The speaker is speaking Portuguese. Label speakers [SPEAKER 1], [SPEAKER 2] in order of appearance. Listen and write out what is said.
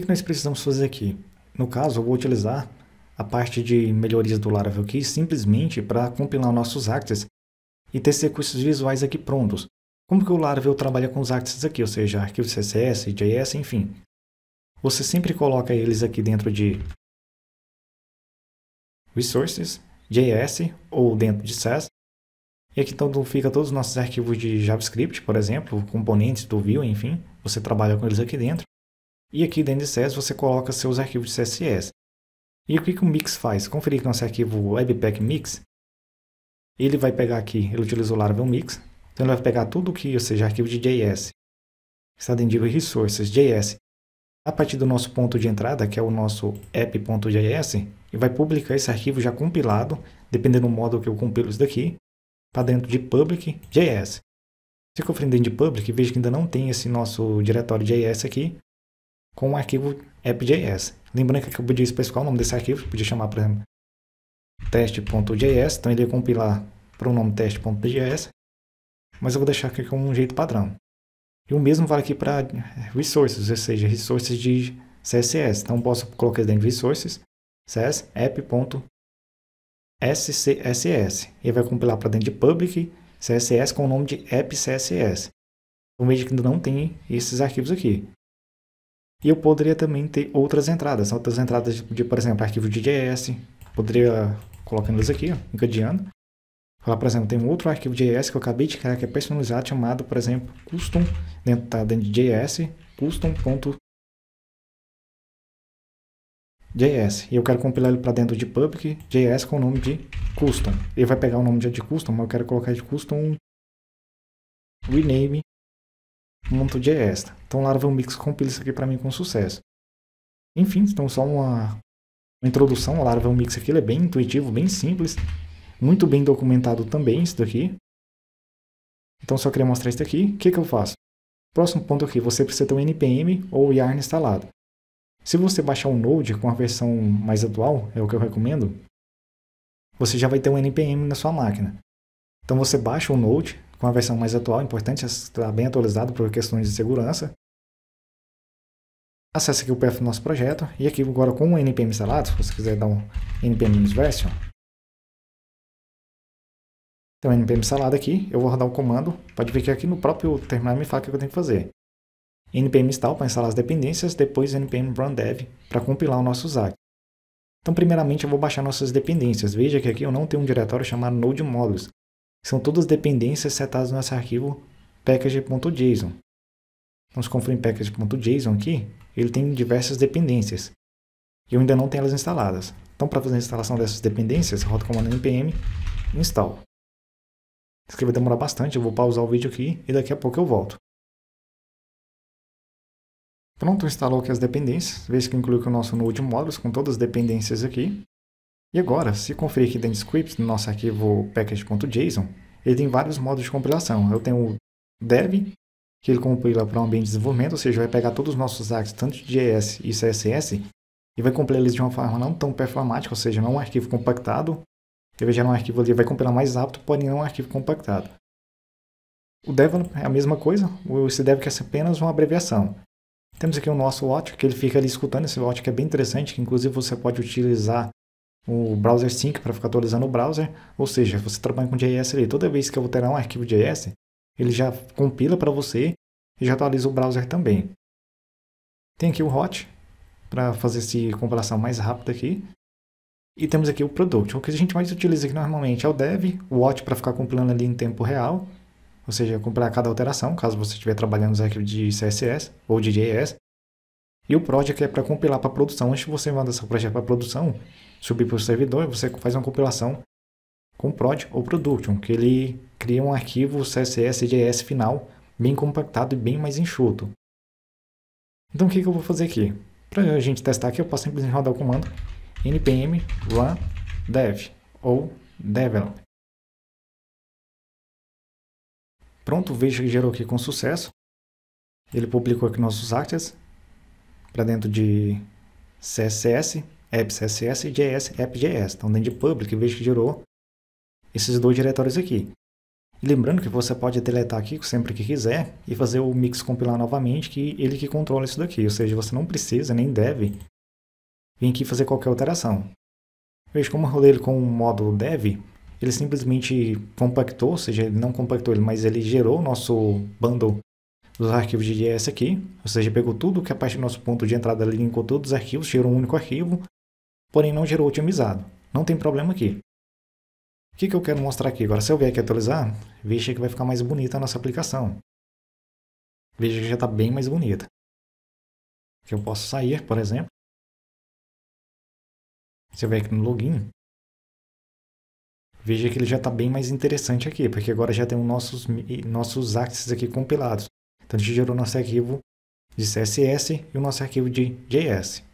[SPEAKER 1] que, que nós precisamos fazer aqui? No caso, eu vou utilizar a parte de melhorias do Laravel Key simplesmente para compilar nossos axes e ter recursos visuais aqui prontos. Como que o Laravel trabalha com os axes aqui, ou seja, arquivos CSS, JS, enfim. Você sempre coloca eles aqui dentro de Resources, JS ou dentro de SAS. E aqui então fica todos os nossos arquivos de JavaScript, por exemplo, componentes do Vue, enfim. Você trabalha com eles aqui dentro. E aqui dentro de CSS você coloca seus arquivos de CSS. E o que, que o Mix faz? Conferir que nosso arquivo Webpack Mix, ele vai pegar aqui, ele utilizou o Laravel Mix, então ele vai pegar tudo que, ou seja, arquivo de JS, está dentro de Resources, JS, a partir do nosso ponto de entrada, que é o nosso app.js, e vai publicar esse arquivo já compilado, dependendo do modo que eu compilo isso daqui, para dentro de public.js. Se eu for dentro de public, veja que ainda não tem esse nosso diretório JS aqui, com o arquivo app.js. Lembrando que eu podia especificar o nome desse arquivo, podia chamar, por exemplo, teste.js, então ele ia compilar para o nome teste.js, mas eu vou deixar aqui como um jeito padrão. E o mesmo vale aqui para é, resources, ou seja, resources de CSS. Então posso colocar dentro de resources, css app.scss. E vai compilar para dentro de public CSS com o nome de app.css. O então, que ainda não tem esses arquivos aqui. E eu poderia também ter outras entradas, outras entradas de, por exemplo, arquivo de JS, poderia colocando eles aqui, ó, encadeando. Falar, por exemplo, tem um outro arquivo de JS que eu acabei de criar que é personalizado, chamado, por exemplo, custom, dentro, né, tá, dentro de JS, custom.js. E eu quero compilar ele para dentro de public JS com o nome de custom. Ele vai pegar o nome de custom, mas eu quero colocar de custom rename Montaud é esta. Então Laravel Mix compila isso aqui para mim com sucesso. Enfim, então só uma, uma introdução. O Laravel Mix aqui ele é bem intuitivo, bem simples. Muito bem documentado também isso daqui. Então só queria mostrar isso daqui. O que, que eu faço? Próximo ponto aqui, você precisa ter um NPM ou Yarn instalado. Se você baixar o Node com a versão mais atual, é o que eu recomendo, você já vai ter um NPM na sua máquina. Então você baixa o Node, com a versão mais atual, importante estar bem atualizado por questões de segurança. Acesse aqui o perfil do nosso projeto, e aqui agora com o NPM instalado, se você quiser dar um npm-version, tem um npm instalado aqui, eu vou rodar o um comando, pode ver que aqui no próprio terminal me fala o que é eu tenho que fazer. npm install para instalar as dependências, depois npm run dev para compilar o nosso ZAC. Então primeiramente eu vou baixar nossas dependências, veja que aqui eu não tenho um diretório chamado node modules, são todas dependências setadas no nosso arquivo package.json. Vamos conferir em package.json aqui, ele tem diversas dependências. E eu ainda não tenho elas instaladas. Então, para fazer a instalação dessas dependências, roda o comando npm install. Isso aqui vai demorar bastante, eu vou pausar o vídeo aqui e daqui a pouco eu volto. Pronto, instalou aqui as dependências, vez que inclui o nosso Node Modules com todas as dependências aqui. E agora, se conferir aqui dentro de scripts, no nosso arquivo package.json, ele tem vários modos de compilação. Eu tenho o dev, que ele compila para um ambiente de desenvolvimento, ou seja, vai pegar todos os nossos arquivos, tanto de JS e CSS, e vai compilar eles de uma forma não tão performática, ou seja, não um arquivo compactado. Ele vai gerar é um arquivo ali, vai compilar mais rápido, porém não é um arquivo compactado. O develop é a mesma coisa, o CDEV quer ser apenas uma abreviação. Temos aqui o nosso watch, que ele fica ali escutando esse watch, que é bem interessante, que inclusive você pode utilizar o browser sync para ficar atualizando o browser. Ou seja, você trabalha com JS ali, toda vez que eu alterar um arquivo JS, ele já compila para você e já atualiza o browser também. Tem aqui o hot para fazer essa compilação mais rápida aqui. E temos aqui o product. O que a gente mais utiliza aqui normalmente é o dev, o watch para ficar compilando ali em tempo real, ou seja, compilar cada alteração, caso você estiver trabalhando nos arquivos de CSS ou de JS. E o project é para compilar para produção. Antes de você mandar seu projeto para produção, subir para o servidor, você faz uma compilação com prod ou production, que ele cria um arquivo CSS JS final bem compactado e bem mais enxuto. Então o que, que eu vou fazer aqui? Para a gente testar aqui, eu posso simplesmente rodar o comando npm run dev ou develop. Pronto, veja que gerou aqui com sucesso. Ele publicou aqui nossos actors para dentro de CSS, AppCSS e JS, AppJS. Então, dentro de public, veja que gerou esses dois diretórios aqui. lembrando que você pode deletar aqui sempre que quiser e fazer o mix compilar novamente, que ele que controla isso daqui. Ou seja, você não precisa nem deve vir aqui fazer qualquer alteração. Veja como eu rolei ele com o módulo dev, ele simplesmente compactou, ou seja, ele não compactou ele, mas ele gerou o nosso bundle dos arquivos de JS aqui, ou seja, pegou tudo que a parte do nosso ponto de entrada linkou todos os arquivos, gerou um único arquivo, porém não gerou otimizado. Não tem problema aqui. O que, que eu quero mostrar aqui agora? Se eu vier aqui atualizar, veja que vai ficar mais bonita a nossa aplicação. Veja que já está bem mais bonita. Que eu posso sair, por exemplo. Se eu vier aqui no login, veja que ele já está bem mais interessante aqui, porque agora já tem os nossos, nossos axes aqui compilados. Então a gente gerou nosso arquivo de CSS e o nosso arquivo de JS.